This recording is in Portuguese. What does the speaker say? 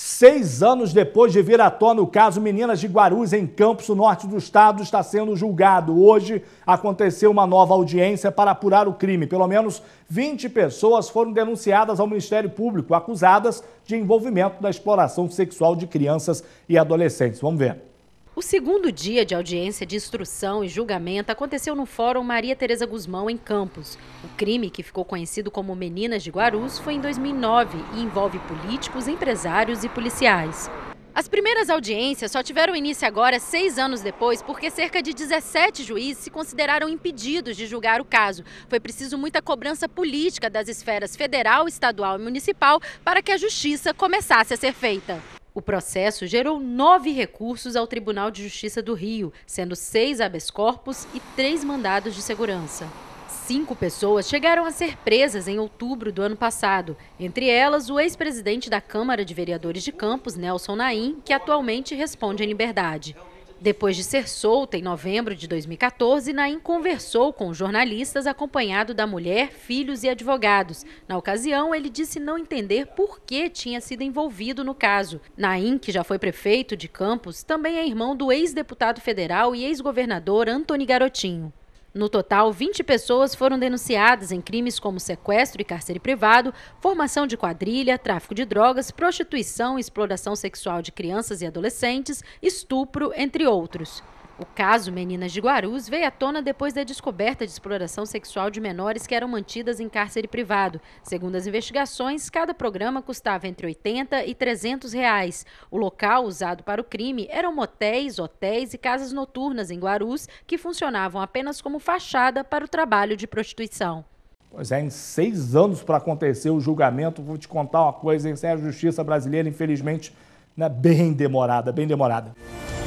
Seis anos depois de vir à tona o caso Meninas de Guarulhos, em Campos, o norte do estado, está sendo julgado. Hoje aconteceu uma nova audiência para apurar o crime. Pelo menos 20 pessoas foram denunciadas ao Ministério Público, acusadas de envolvimento na exploração sexual de crianças e adolescentes. Vamos ver. O segundo dia de audiência de instrução e julgamento aconteceu no Fórum Maria Tereza Guzmão, em Campos. O crime, que ficou conhecido como Meninas de Guarus, foi em 2009 e envolve políticos, empresários e policiais. As primeiras audiências só tiveram início agora, seis anos depois, porque cerca de 17 juízes se consideraram impedidos de julgar o caso. Foi preciso muita cobrança política das esferas federal, estadual e municipal para que a justiça começasse a ser feita. O processo gerou nove recursos ao Tribunal de Justiça do Rio, sendo seis habeas corpus e três mandados de segurança. Cinco pessoas chegaram a ser presas em outubro do ano passado, entre elas o ex-presidente da Câmara de Vereadores de Campos, Nelson Naim, que atualmente responde em liberdade. Depois de ser solta em novembro de 2014, Naim conversou com jornalistas acompanhado da mulher, filhos e advogados. Na ocasião, ele disse não entender por que tinha sido envolvido no caso. Naim, que já foi prefeito de Campos, também é irmão do ex-deputado federal e ex-governador Antônio Garotinho. No total, 20 pessoas foram denunciadas em crimes como sequestro e cárcere privado, formação de quadrilha, tráfico de drogas, prostituição, exploração sexual de crianças e adolescentes, estupro, entre outros. O caso Meninas de Guarus veio à tona depois da descoberta de exploração sexual de menores que eram mantidas em cárcere privado. Segundo as investigações, cada programa custava entre 80 e 300 reais. O local usado para o crime eram motéis, hotéis e casas noturnas em Guarus, que funcionavam apenas como fachada para o trabalho de prostituição. Pois é, em seis anos para acontecer o julgamento, vou te contar uma coisa, a justiça brasileira, infelizmente, né, bem demorada, bem demorada.